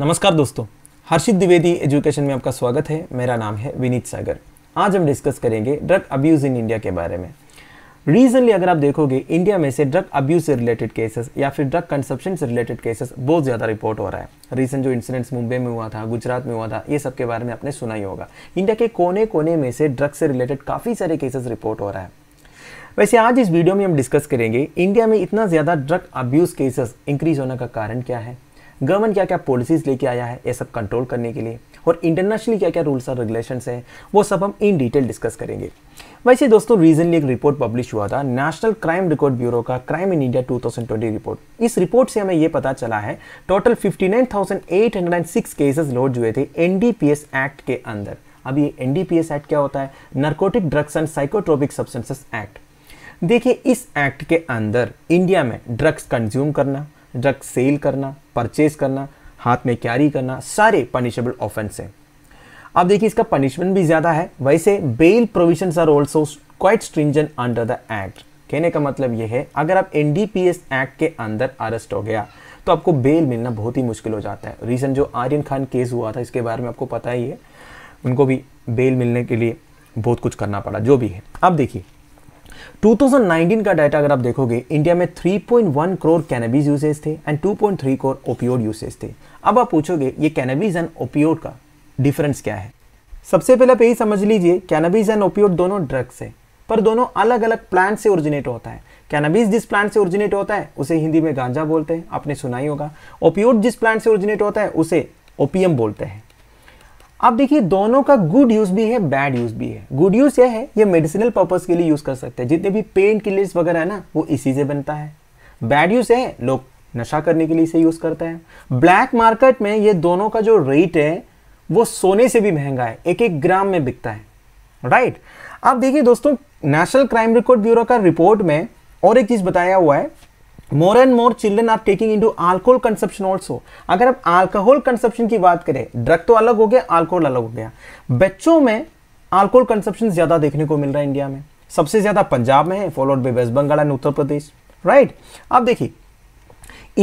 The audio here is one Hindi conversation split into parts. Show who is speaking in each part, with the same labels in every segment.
Speaker 1: नमस्कार दोस्तों हर्षित द्विवेदी एजुकेशन में आपका स्वागत है मेरा नाम है विनीत सागर आज हम डिस्कस करेंगे ड्रग अब्यूज़ इन इंडिया के बारे में रीजनली अगर आप देखोगे इंडिया में से ड्रग अब्यूज़ से रिलेटेड केसेस या फिर ड्रग कंसप्शन से रिलेटेड केसेस बहुत ज़्यादा रिपोर्ट हो रहा है रीसेंट जो इंसिडेंट्स मुंबई में हुआ था गुजरात में हुआ था ये सब के बारे में आपने सुना ही होगा इंडिया के कोने कोने में से ड्रग से रिलेटेड काफ़ी सारे केसेस रिपोर्ट हो रहा है वैसे आज इस वीडियो में हम डिस्कस करेंगे इंडिया में इतना ज़्यादा ड्रग अब्यूज़ केसेस इंक्रीज होने का कारण क्या है गवर्नमेंट क्या क्या पॉलिसीज़ लेके आया है ये सब कंट्रोल करने के लिए और इंटरनेशनली क्या क्या रूल्स और रेगुलेशन हैं वो सब हम इन डिटेल डिस्कस करेंगे वैसे दोस्तों रिसेंटली एक रिपोर्ट पब्लिश हुआ था नेशनल क्राइम रिकॉर्ड ब्यूरो का क्राइम इन इंडिया 2020 रिपोर्ट इस रिपोर्ट से हमें ये पता चला है टोटल 59,806 केसेस लोड हुए थे एनडीपीएस एक्ट के अंदर अब ये एनडीपीएस एक्ट क्या होता है narcotic drugs and psychotropic substances act देखिए इस एक्ट के अंदर इंडिया में ड्रग्स कंज्यूम करना ड्रग सेल करना परचेज करना हाथ में कैरी करना सारे पनिशेबल ऑफेंस हैं अब देखिए इसका पनिशमेंट भी ज़्यादा है वैसे bail provision are also quite stringent under the act कहने का मतलब यह है अगर आप एनडीपीएस एक्ट के अंदर अरेस्ट हो गया तो आपको बेल मिलना बहुत ही मुश्किल हो जाता है रिसेंट जो आर्यन खान केस हुआ था इसके बारे में आपको पता ही है उनको भी बेल मिलने के लिए बहुत कुछ करना पड़ा जो भी है अब देखिए 2019 का डाटा अगर आप देखोगे इंडिया में 3.1 करोड़ कैनबीज यूसेज थे एंड 2.3 करोड़ ओपियोड यूसेज थे अब आप पूछोगे ये कैनबीज एंड ओपियोड का डिफरेंस क्या है सबसे पहले आप यही समझ लीजिए कैनबीज एंड ओपियोड दोनों ड्रग्स है पर दोनों अलग अलग प्लांट से ओरिजिनेट होता है कैनबीज जिस प्लांट से ओरिजिनेट होता है उसे हिंदी में गांजा बोलते हैं आपने सुना ही होगा ओपियोड जिस प्लांट से ओरिजिनेट होता है उसे ओपियम बोलते हैं आप देखिए दोनों का गुड यूज भी है बैड यूज भी है गुड यूज यह है ये मेडिसिनल पर्पज के लिए यूज कर सकते हैं जितने भी पेन किलर्स वगैरह है ना वो इसी से बनता है बैड यूज है लोग नशा करने के लिए इसे यूज करते हैं ब्लैक मार्केट में ये दोनों का जो रेट है वो सोने से भी महंगा है एक एक ग्राम में बिकता है राइट right? अब देखिए दोस्तों नेशनल क्राइम रिकॉर्ड ब्यूरो का रिपोर्ट में और एक चीज बताया हुआ है more and more children are taking to alcohol consumption also अगर आप आल्कोहल कंसेप्शन की बात करें ड्रग तो अलग हो गया अल्कोहल अलग हो गया बच्चों में आल्कोहल कंसेप्शन ज़्यादा देखने को मिल रहा है इंडिया में सबसे ज़्यादा पंजाब में है followed by West Bengal and Uttar Pradesh right आप देखिए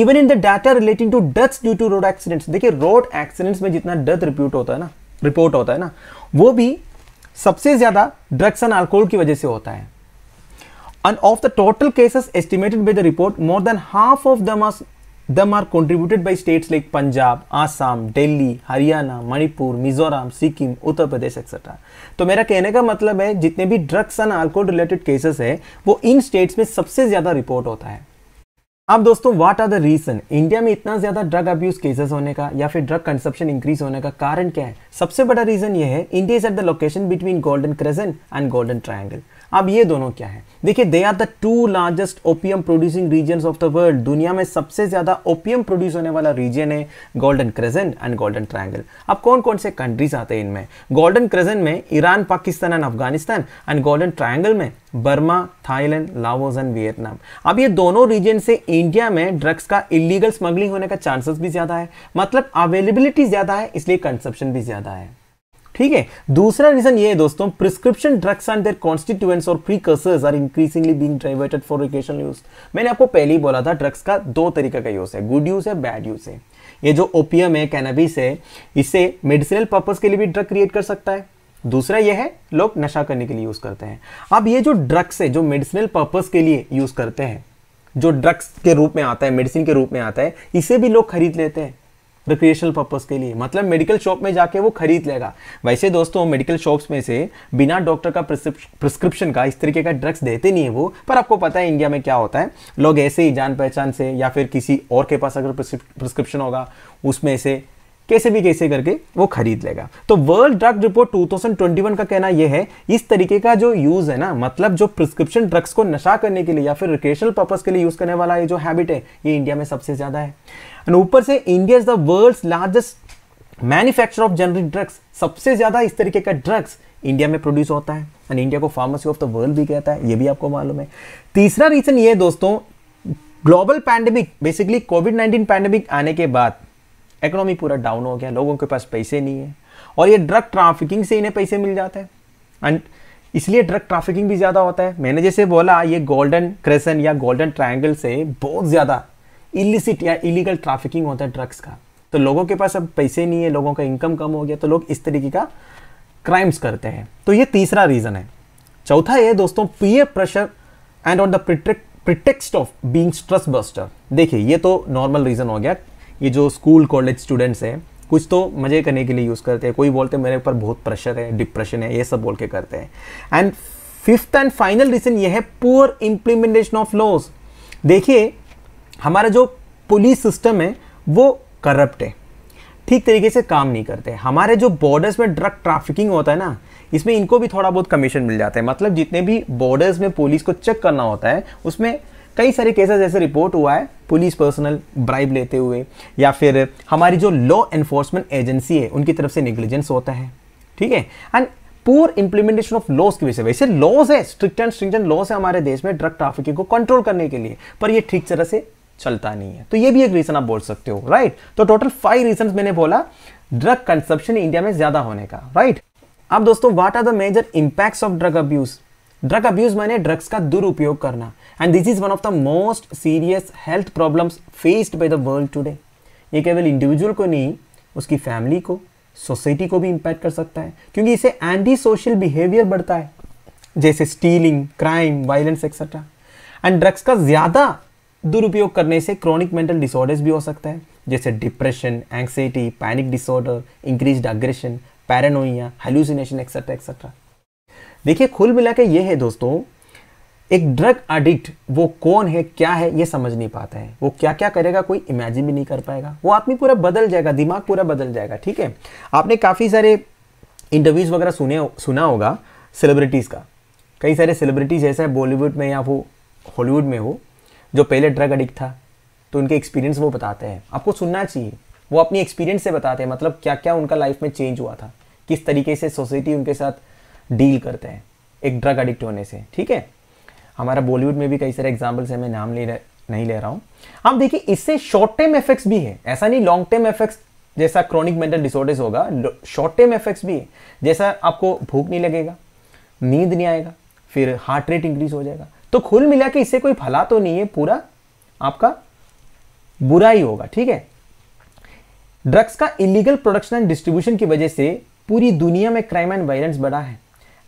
Speaker 1: even in the data relating to death due to road accidents देखिए रोड एक्सीडेंट्स में जितना डेथ रिप्यूट होता है ना रिपोर्ट होता है ना वो भी सबसे ज़्यादा ड्रग्स एंड अल्कोहल की वजह से होता है And of the total cases estimated by the report, more than half of them are, them are contributed by states like Punjab, Assam, Delhi, Haryana, Manipur, Mizoram, Sikkim, Uttar Pradesh, etc. तो मेरा कहने का मतलब है जितने भी drugs and alcohol related cases है वो इन स्टेट्स में सबसे ज़्यादा रिपोर्ट होता है अब दोस्तों what are the reason India में इतना ज़्यादा ड्रग अब्यूज केसेस होने का या फिर ड्रग कंसप्शन इंक्रीज होने का कारण क्या है सबसे बड़ा रीजन यह है India is at the location between golden crescent and golden triangle अब ये दोनों क्या है देखिए they are the two largest opium producing region of the world दुनिया में सबसे ज़्यादा ओपियम प्रोड्यूस होने वाला रीजन है golden crescent and golden triangle अब कौन कौन से कंट्रीज आते हैं इनमें गोल्डन क्रेजेंट में Iran Pakistan and Afghanistan and golden triangle में Burma Thailand Laos and Vietnam अब ये दोनों रीजन से इंडिया में ड्रग्स का इलीगल स्मगलिंग होने का चांसेस भी ज़्यादा है मतलब अवेलेबिलिटी ज़्यादा है इसलिए कंसप्शन भी ज़्यादा है ठीक है दूसरा रीजन ये है दोस्तों prescription drugs and their constituents और precursors are increasingly being diverted for recreational use मैंने आपको पहले ही बोला था ड्रग्स का दो तरीके का यूज है गुड यूज है बैड यूज है ये जो ओपियम है कैनबिस है इसे मेडिसिनल पर्पज के लिए भी ड्रग क्रिएट कर सकता है दूसरा यह है लोग नशा करने के लिए यूज करते हैं अब ये जो ड्रग्स है जो मेडिसिनल पर्पज के लिए यूज करते हैं जो ड्रग्स के रूप में आता है मेडिसिन के रूप में आता है इसे भी लोग खरीद लेते हैं रिक्रिएशनल पर्पज़ के लिए मतलब मेडिकल शॉप में जाके वो खरीद लेगा वैसे दोस्तों मेडिकल शॉप्स में से बिना डॉक्टर का प्रिस्क्रिप्शन का इस तरीके का ड्रग्स देते नहीं है वो पर आपको पता है इंडिया में क्या होता है लोग ऐसे ही जान पहचान से या फिर किसी और के पास अगर प्रिस्क्रिप्शन होगा उसमें से कैसे भी कैसे करके वो खरीद लेगा तो वर्ल्ड ड्रग रिपोर्ट 2021 का कहना यह है इस तरीके का जो यूज है ना मतलब जो प्रिस्क्रिप्शन ड्रग्स को नशा करने के लिए या फिर रिक्रेशनल पर्पज के लिए यूज करने वाला ये जो हैबिट है ये इंडिया में सबसे ज्यादा है एंड ऊपर से India is the world largest manufacture of generic drugs सबसे ज्यादा इस तरीके का ड्रग्स इंडिया में प्रोड्यूस होता है एंड इंडिया को फार्मेसी ऑफ द वर्ल्ड भी कहता है ये भी आपको मालूम है तीसरा रीजन ये दोस्तों global pandemic basically COVID 19 pandemic आने के बाद इकोनॉमी पूरा डाउन हो गया लोगों के पास पैसे नहीं है और ये ड्रग ट्राफिकिंग से इन्हें पैसे मिल जाते हैं एंड इसलिए ड्रग ट्राफिकिंग भी ज़्यादा होता है मैंने जैसे बोला ये गोल्डन क्रेसन या गोल्डन ट्राइंगल से बहुत ज़्यादा इलिसिट या इलीगल ट्राफिकिंग होता है ड्रग्स का तो लोगों के पास अब पैसे नहीं है लोगों का इनकम कम हो गया तो लोग इस तरीके का क्राइम्स करते हैं तो ये तीसरा रीज़न है चौथा ये दोस्तों peer pressure and on the pretext of being stress buster देखिए ये तो नॉर्मल रीज़न हो गया ये जो स्कूल कॉलेज स्टूडेंट्स हैं कुछ तो मज़े करने के लिए यूज़ करते हैं कोई बोलते हैं मेरे ऊपर बहुत प्रेशर है डिप्रेशन है ये सब बोल के करते हैं and fifth and final reason ये है पुअर इम्प्लीमेंटेशन ऑफ लॉज देखिए हमारा जो पुलिस सिस्टम है वो करप्ट है ठीक तरीके से काम नहीं करते हमारे जो बॉर्डर्स में ड्रग ट्राफिकिंग होता है ना इसमें इनको भी थोड़ा बहुत कमीशन मिल जाता है मतलब जितने भी बॉर्डर्स में पुलिस को चेक करना होता है उसमें कई सारे केसेस ऐसे रिपोर्ट हुआ है पुलिस पर्सनल ब्राइब लेते हुए या फिर हमारी जो लॉ एन्फोर्समेंट एजेंसी है उनकी तरफ से निग्लिजेंस होता है ठीक है and poor implementation of laws की वजह से वैसे लॉज है स्ट्रिक्ट एंड स्ट्रिक्टेंट लॉज है हमारे देश में ड्रग ट्राफिकिंग को कंट्रोल करने के लिए पर ये ठीक तरह से चलता नहीं है तो ये भी एक रीजन आप बोल सकते हो राइट तो टोटल फाइव रीजन मैंने बोला ड्रग कंसप्शन इंडिया में ज्यादा होने का राइट अब दोस्तों what are the major impacts of drug abuse drug abuse माने ड्रग्स का दुरुपयोग करना and this is one of the most serious health problems faced by the world today ye केवल individual ko nahi uski family ko society ko bhi impact kar sakta hai kyunki इसे anti social behavior badhta hai jaise stealing crime violence etc and drugs ka zyada दुरुपयोग करने से क्रॉनिक मेंटल डिसऑर्डर्स भी हो सकता है जैसे depression anxiety panic disorder increase aggression paranoia hallucination et cetera et cetera देखिए खुल मिला के ये है दोस्तों एक ड्रग एडिक्ट वो कौन है क्या है ये समझ नहीं पाता है वो क्या क्या करेगा कोई इमेजिन भी नहीं कर पाएगा वो आदमी पूरा बदल जाएगा दिमाग पूरा बदल जाएगा ठीक है आपने काफ़ी सारे इंटरव्यूज़ वगैरह सुने सुना होगा सेलिब्रिटीज़ का कई सारे सेलिब्रिटीज़ ऐसा है बॉलीवुड में या वो हॉलीवुड में हो जो पहले ड्रग एडिक्ट था तो उनके एक्सपीरियंस वो बताते हैं आपको सुनना चाहिए वो अपनी एक्सपीरियंस से बताते हैं मतलब क्या क्या उनका लाइफ में चेंज हुआ था किस तरीके से सोसाइटी उनके साथ डील करते हैं एक ड्रग एडिक्ट होने से ठीक है हमारा बॉलीवुड में भी कई सारे एग्जाम्पल्स हैं मैं नाम ले नहीं ले रहा हूँ आप देखिए इससे शॉर्ट टर्म इफेक्ट्स भी है ऐसा नहीं लॉन्ग टर्म इफेक्ट्स जैसा क्रॉनिक मेंटल डिसऑर्डर्स होगा शॉर्ट टर्म इफेक्ट्स भी है जैसा आपको भूख नहीं लगेगा नींद नहीं आएगा फिर हार्ट रेट इंक्रीज हो जाएगा तो खुल मिला के इससे कोई फला तो नहीं है पूरा आपका बुरा ही होगा ठीक है ड्रग्स का इलीगल प्रोडक्शन एंड डिस्ट्रीब्यूशन की वजह से पूरी दुनिया में क्राइम एंड वायलेंस बढ़ा है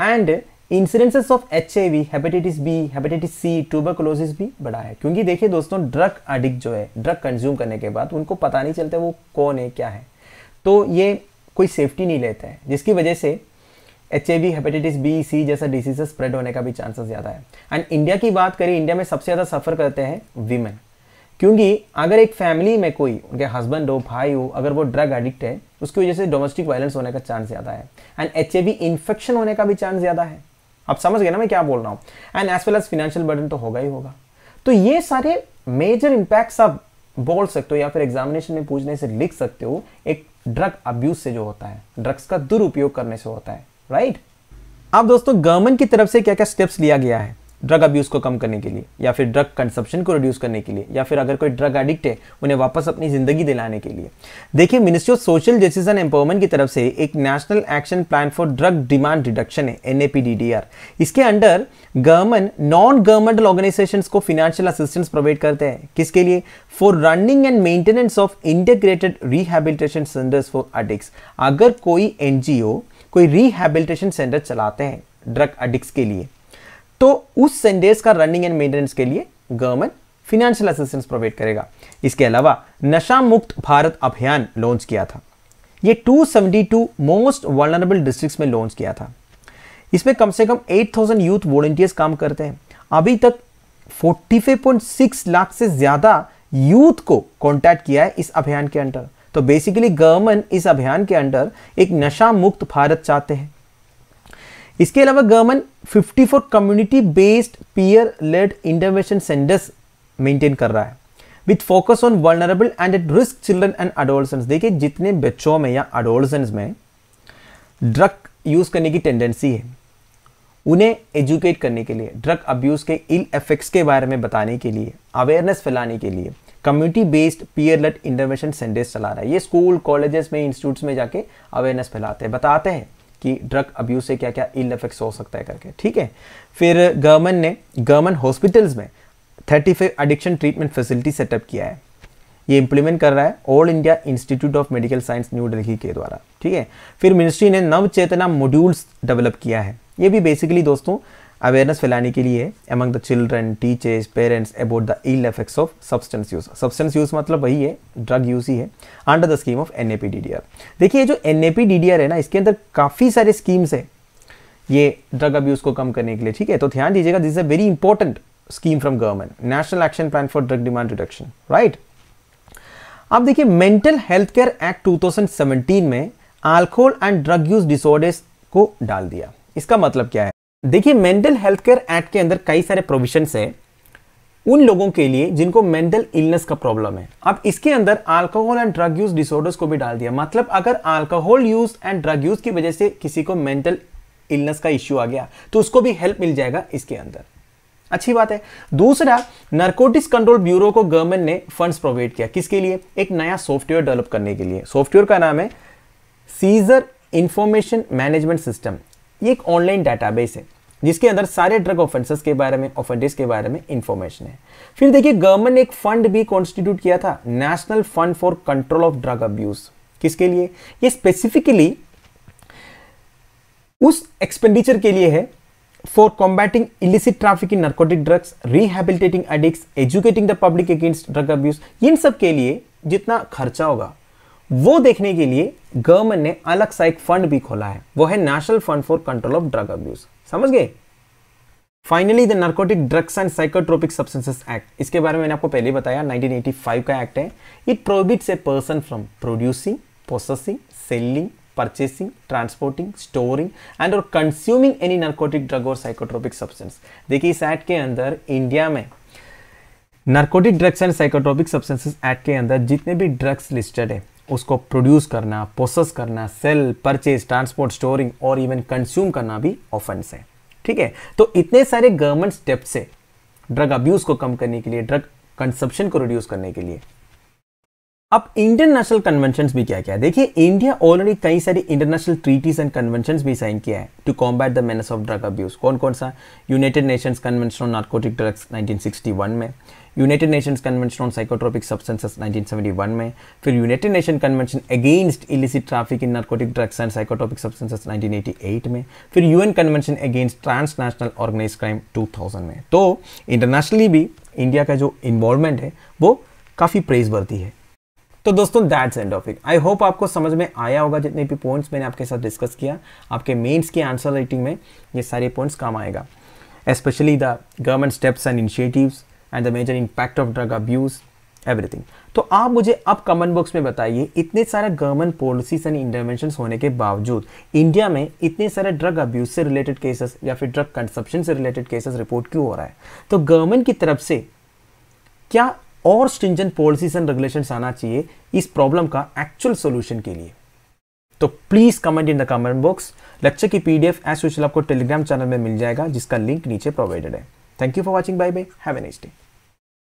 Speaker 1: and incidences of H I V hepatitis B hepatitis C tuberculosis भी बढ़ा है क्योंकि देखिए दोस्तों ड्रग अडिक्ट जो है ड्रग कंज्यूम करने के बाद उनको पता नहीं चलता वो कौन है क्या है तो ये कोई सेफ्टी नहीं लेता है जिसकी वजह से H I V hepatitis B C जैसा डिसीजे स्प्रेड होने का भी चांसेस ज़्यादा है एंड इंडिया की बात करें इंडिया में सबसे ज़्यादा सफ़र करते हैं वीमेन क्योंकि अगर एक फैमिली में कोई उनके हस्बैंड हो भाई हो अगर वो ड्रग एडिक्ट है उसकी वजह से डोमेस्टिक वायलेंस होने का चांस ज़्यादा है and H I V infection होने का भी चांस ज़्यादा है आप समझ गए ना मैं क्या बोल रहा हूँ and as well as financial burden तो होगा ही होगा तो ये सारे मेजर इम्पैक्ट्स आप बोल सकते हो या फिर एग्जामिनेशन में पूछने से लिख सकते हो एक ड्रग अब्यूज से जो होता है ड्रग्स का दुरुपयोग करने से होता है राइट right? अब दोस्तों गवर्नमेंट की तरफ से क्या क्या स्टेप्स लिया गया है ड्रग अब्यूज़ को कम करने के लिए या फिर ड्रग कंसप्शन को रिड्यूस करने के लिए या फिर अगर कोई ड्रग एडिक्ट है उन्हें वापस अपनी ज़िंदगी दिलाने के लिए देखिए ministry of social justice and empowerment की तरफ से एक national action plan for drug demand reduction है एन इसके under government non governmental organisation को फिनेंशियल असिस्टेंस प्रोवाइड करते हैं किसके लिए for running and maintenance of integrated rehabilitation centres for addicts अगर कोई एनजीओ कोई रिहेबिलिटेशन सेंटर चलाते हैं ड्रग अडिक्स के लिए तो उस संडेज का रनिंग एंड मेंटेनेंस के लिए गवर्नमेंट फिनेंशियल असिस्टेंस प्रोवाइड करेगा इसके अलावा नशा मुक्त भारत अभियान लॉन्च किया था ये 272 मोस्ट वर्नरेबल डिस्ट्रिक्ट्स में लॉन्च किया था इसमें कम से कम 8000 यूथ वॉलेंटियर्स काम करते हैं अभी तक 45.6 लाख से ज़्यादा यूथ को कॉन्टैक्ट किया है इस अभियान के अंडर तो बेसिकली गवर्नमेंट इस अभियान के अंडर एक नशा मुक्त भारत चाहते हैं इसके अलावा government 54 community based peer led intervention centres maintain कर रहा है with focus on vulnerable and at risk children and adolescents देखिए जितने बच्चों में या अडोलसेंस में ड्रग यूज़ करने की टेंडेंसी है उन्हें एजुकेट करने के लिए ड्रग अब्यूज़ के इल इफेक्ट्स के बारे में बताने के लिए अवेयरनेस फैलाने के लिए community based peer led intervention centres चला रहा है ये स्कूल कॉलेजेस में इंस्टीट्यूट्स में जाके अवेयरनेस फैलाते हैं बताते हैं कि ड्रग अब्यूज से क्या क्या इल इफेक्ट्स हो सकता है करके ठीक है फिर गवर्नमेंट ने गवर्नमेंट हॉस्पिटल्स में thirty five addiction treatment facility setup किया है ये इंप्लीमेंट कर रहा है All India Institute of Medical Science New Delhi के द्वारा ठीक है फिर मिनिस्ट्री ने नव चेतना मॉड्यूल्स डेवलप किया है ये भी बेसिकली दोस्तों अवेयरनेस फैलाने के लिए among the children teachers parents about the ill effects of substance use substance use मतलब वही है ड्रग यूज ही है under the scheme of N A देखिए जो एन ए है ना इसके अंदर काफ़ी सारे स्कीम्स है ये ड्रग अब्यूज़ को कम करने के लिए ठीक है तो ध्यान दीजिएगा this is a very important scheme from government national action plan for drug demand reduction right अब देखिए मेंटल हेल्थ केयर एक्ट 2017 में alcohol and drug use disorders को डाल दिया इसका मतलब क्या है देखिए मेंटल हेल्थ केयर एक्ट के अंदर कई सारे प्रोविजंस है उन लोगों के लिए जिनको मेंटल इलनेस का प्रॉब्लम है अब इसके अंदर alcohol and drug use disorders को भी डाल दिया मतलब अगर alcohol use and drug use की वजह से किसी को मेंटल इलनेस का इश्यू आ गया तो उसको भी हेल्प मिल जाएगा इसके अंदर अच्छी बात है दूसरा नर्कोटिक्स कंट्रोल ब्यूरो को गवर्नमेंट ने फंड्स प्रोवाइड किया किसके लिए एक नया सॉफ्टवेयर डेवलप करने के लिए सॉफ्टवेयर का नाम है सीजर इंफॉर्मेशन मैनेजमेंट सिस्टम ये एक ऑनलाइन डाटाबेस है जिसके अंदर सारे ड्रग ऑफेंसेस के बारे में ऑफेंडेस के बारे में इंफॉर्मेशन है फिर देखिए गवर्नमेंट ने एक फंड भी कॉन्स्टिट्यूट किया था national fund for control of drug abuse किसके लिए ये स्पेसिफिकली उस एक्सपेंडिचर के लिए है for combating illicit traffic in narcotic drugs rehabilitating addicts educating the public against drug abuse इन सब के लिए जितना खर्चा होगा वो देखने के लिए गवर्नमेंट ने अलग सा एक फंड भी खोला है वो है national fund for control of drug abuse समझ गए finally the narcotic drugs and psychotropic substances act इसके बारे में मैंने आपको पहले बताया 1985 का एक्ट है it prohibits a person from producing processing selling purchasing transporting storing and और कंज्यूमिंग एनी narcotic ड्रग और साइकोट्रोपिक सब्सटेंस देखिए इस एक्ट के अंदर इंडिया में narcotic drugs and psychotropic substances act के अंदर जितने भी ड्रग्स लिस्टेड है उसको प्रोड्यूस करना प्रोसेस करना सेल परचेज ट्रांसपोर्ट स्टोरिंग और इवन कंज्यूम करना भी ऑफेंस है ठीक है तो इतने सारे गवर्नमेंट स्टेप से ड्रग अब्यूज को कम करने के लिए ड्रग कंसप्शन को रिड्यूस करने के लिए अब इंडियन नेशनल कन्वेंशन भी क्या क्या देखिए इंडिया ऑलरेडी कई सारी इंटरनेशनल ट्रीटीज एंड कन्वेंशन भी साइन किया है to combat the menace of drug abuse कौन कौन सा United Nations convention on narcotic drugs 1961 में United Nations convention on psychotropic substances 1971 में फिर United Nation convention against illicit traffic in narcotic drugs and psychotropic substances 1988 में फिर UN convention against transnational organise crime 2000 में तो इंटरनेशनली भी इंडिया का जो इन्वॉल्वमेंट है वो काफ़ी प्रेज बढ़ती है तो दोस्तों that's and it I hope आपको समझ में आया होगा जितने भी पॉइंट्स मैंने आपके साथ डिस्कस किया आपके मेंस की आंसर राइटिंग में ये सारे पॉइंट्स काम आएगा especially the government steps and initiatives and the major impact of drug abuse everything तो आप मुझे अब कमेंट बॉक्स में बताइए इतने सारे गवर्नमेंट पॉलिसीज एंड इंटरवेंशन होने के बावजूद इंडिया में इतने सारे ड्रग अब्यूज से रिलेटेड केसेस या फिर ड्रग कंसप्शन से रिलेटेड केसेस रिपोर्ट क्यों हो रहा है तो गवर्नमेंट की तरफ से क्या और स्ट्रिंजेंट पॉलिसीज एंड रेगुलेशन आना चाहिए इस प्रॉब्लम का एक्चुअल सोल्यूशन के लिए तो please comment in the comment box lecture की पीडीएफ एज यूजल आपको टेलीग्राम चैनल में मिल जाएगा जिसका लिंक नीचे प्रोवाइडेड है thank you for watching bye bye have a day